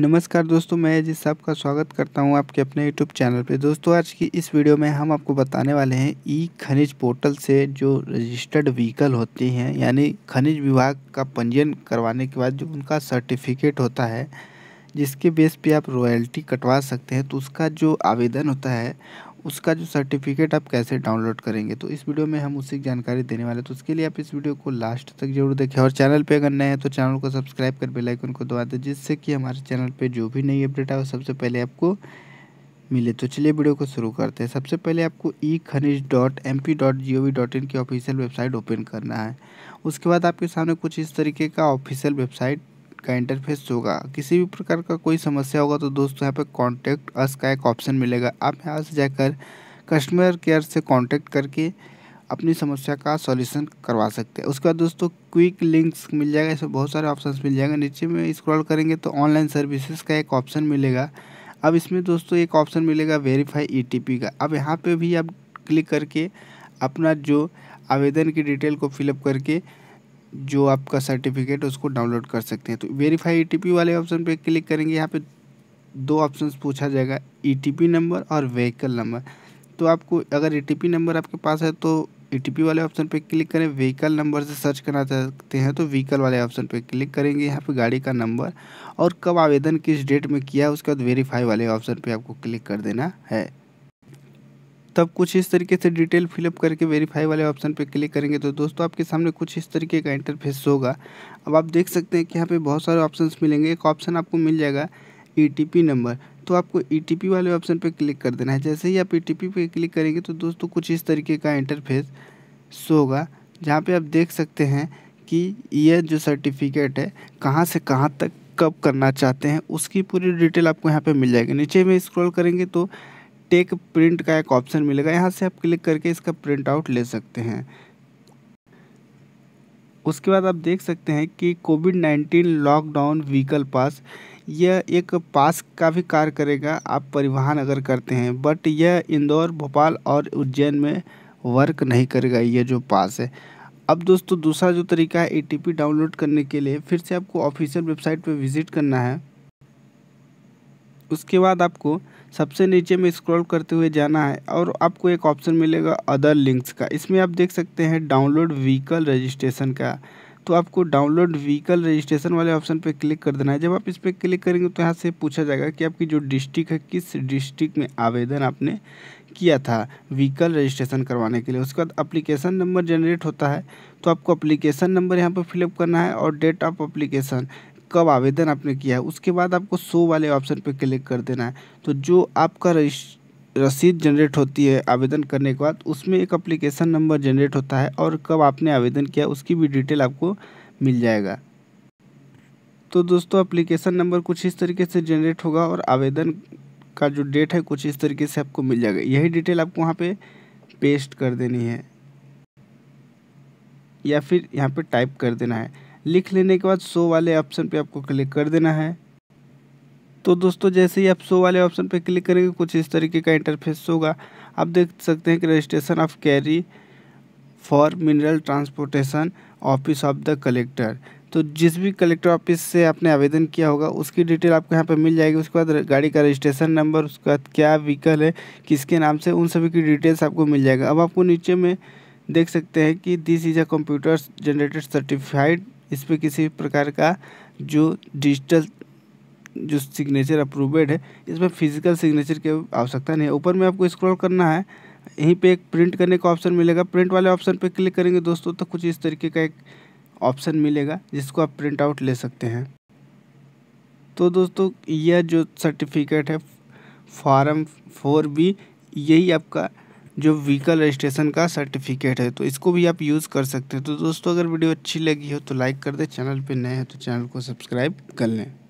नमस्कार दोस्तों मैं जी साहब का स्वागत करता हूं आपके अपने यूट्यूब चैनल पे दोस्तों आज की इस वीडियो में हम आपको बताने वाले हैं ई खनिज पोर्टल से जो रजिस्टर्ड व्हीकल होती हैं यानी खनिज विभाग का पंजीयन करवाने के बाद जो उनका सर्टिफिकेट होता है जिसके बेस पे आप रॉयल्टी कटवा सकते हैं तो उसका जो आवेदन होता है उसका जो सर्टिफिकेट आप कैसे डाउनलोड करेंगे तो इस वीडियो में हम उसी जानकारी देने वाले हैं तो उसके लिए आप इस वीडियो को लास्ट तक जरूर देखें और चैनल पे अगर नए हैं तो चैनल को सब्सक्राइब कर बेल आइकन को दबा दें जिससे कि हमारे चैनल पे जो भी नई अपडेट आए सबसे पहले आपको मिले तो चलिए वीडियो को शुरू करते हैं सबसे पहले आपको e Khanij dot M P dot G O V dot in की ऑफिशियल वेबसाइट ओपन करना है उसके बाद आपके सामने कुछ इस तरीके का ऑफिशियल वेबसाइट का इंटरफेस होगा किसी भी प्रकार का कोई समस्या होगा तो दोस्तों यहाँ पे कॉन्टैक्ट अस का एक ऑप्शन मिलेगा आप यहाँ से जाकर कस्टमर केयर से कॉन्टैक्ट करके अपनी समस्या का सॉल्यूशन करवा सकते हैं उसके बाद दोस्तों क्विक लिंक्स मिल जाएगा इसमें बहुत सारे ऑप्शन मिल जाएंगे नीचे में स्क्रॉल करेंगे तो ऑनलाइन सर्विसेज का एक ऑप्शन मिलेगा अब इसमें दोस्तों एक ऑप्शन मिलेगा वेरीफाई ईटीपी e का अब यहाँ पे भी आप क्लिक करके अपना जो आवेदन की डिटेल को फिलअप करके जो आपका सर्टिफिकेट उसको डाउनलोड कर सकते हैं तो वेरीफाई ई e वाले ऑप्शन पर क्लिक करेंगे यहाँ पर दो ऑप्शन पूछा जाएगा ई e नंबर और व्हीकल नंबर तो आपको अगर ई e नंबर आपके पास है तो ई वाले ऑप्शन पर क्लिक करें व्हीकल नंबर से सर्च करना चाहते हैं तो व्हीकल वाले ऑप्शन पर क्लिक करेंगे यहाँ पर गाड़ी का नंबर और कब आवेदन किस डेट में किया उसके बाद वेरीफाई वाले ऑप्शन पर आपको क्लिक कर देना है तब कुछ इस तरीके से डिटेल फिलअप करके वेरीफाई वाले ऑप्शन पर क्लिक करेंगे तो दोस्तों आपके सामने कुछ इस तरीके का इंटरफेस होगा अब आप देख सकते हैं कि यहाँ पे बहुत सारे ऑप्शंस मिलेंगे एक ऑप्शन आपको मिल जाएगा ई e नंबर तो आपको ई e वाले ऑप्शन पर क्लिक कर देना है जैसे ही आप ई e पर क्लिक करेंगे तो दोस्तों कुछ इस तरीके का इंटरफेस शो होगा जहाँ पे आप देख सकते हैं कि यह जो सर्टिफिकेट है कहाँ से कहाँ तक कब करना चाहते हैं उसकी पूरी डिटेल आपको यहाँ पे मिल जाएगी नीचे में स्क्रॉल करेंगे तो टेक प्रिंट का एक ऑप्शन मिलेगा यहाँ से आप क्लिक करके इसका प्रिंट आउट ले सकते हैं उसके बाद आप देख सकते हैं कि covid nineteen lockdown vehicle pass यह एक पास का भी कार्य करेगा आप परिवहन अगर करते हैं बट यह इंदौर भोपाल और उज्जैन में वर्क नहीं करेगा यह जो पास है अब दोस्तों दूसरा जो तरीका है ए डाउनलोड करने के लिए फिर से आपको ऑफिशियल वेबसाइट पर विज़िट करना है उसके बाद आपको सबसे नीचे में स्क्रॉल करते हुए जाना है और आपको एक ऑप्शन मिलेगा अदर लिंक्स का इसमें आप देख सकते हैं डाउनलोड व्हीकल रजिस्ट्रेशन का तो आपको डाउनलोड व्हीकल रजिस्ट्रेशन वाले ऑप्शन पर क्लिक कर देना है जब आप इस पर क्लिक करेंगे तो यहाँ से पूछा जाएगा कि आपकी जो डिस्ट्रिक्ट है किस डिस्ट्रिक्ट में आवेदन आपने किया था व्हीकल रजिस्ट्रेशन करवाने के लिए उसके बाद अप्लीकेशन नंबर जनरेट होता है तो आपको अप्लीकेशन नंबर यहाँ पर फिलअप करना है और डेट ऑफ अप्लीकेशन कब आवेदन आपने किया है उसके बाद आपको सो वाले ऑप्शन पर क्लिक कर देना है तो जो आपका रसीद जनरेट होती है आवेदन करने के बाद उसमें एक अप्लीकेशन नंबर जनरेट होता है और कब आपने आवेदन किया उसकी भी डिटेल आपको मिल जाएगा तो दोस्तों अप्लीकेशन नंबर कुछ इस तरीके से जनरेट होगा और आवेदन का जो डेट है कुछ इस तरीके से आपको मिल जाएगा यही डिटेल आपको वहाँ पे पेस्ट कर देनी है या फिर यहाँ पे टाइप कर देना है लिख लेने के बाद शो वाले ऑप्शन पे आपको क्लिक कर देना है तो दोस्तों जैसे ही आप शो वाले ऑप्शन पे क्लिक करेंगे कुछ इस तरीके का इंटरफेस होगा आप देख सकते हैं कि registration of carry for mineral transportation office of the collector तो जिस भी कलेक्टर ऑफिस से आपने आवेदन किया होगा उसकी डिटेल आपको यहाँ पे मिल जाएगी उसके बाद गाड़ी का रजिस्ट्रेशन नंबर उसके बाद क्या व्हीकल है किसके नाम से उन सभी की डिटेल्स आपको मिल जाएगा अब आपको नीचे में देख सकते हैं कि this is a computer generated certified इस पर किसी प्रकार का जो डिजिटल जो सिग्नेचर अप्रूवेड है इसमें फिजिकल सिग्नेचर की आवश्यकता नहीं है ऊपर में आपको स्क्रॉल करना है यहीं पे एक प्रिंट करने का ऑप्शन मिलेगा प्रिंट वाले ऑप्शन पे क्लिक करेंगे दोस्तों तो कुछ इस तरीके का एक ऑप्शन मिलेगा जिसको आप प्रिंट आउट ले सकते हैं तो दोस्तों यह जो सर्टिफिकेट है फॉर्म फोर बी यही आपका जो व्हीकल रजिस्ट्रेशन का सर्टिफिकेट है तो इसको भी आप यूज़ कर सकते हैं तो दोस्तों अगर वीडियो अच्छी लगी हो तो लाइक कर दें चैनल पर नए हैं तो चैनल को सब्सक्राइब कर लें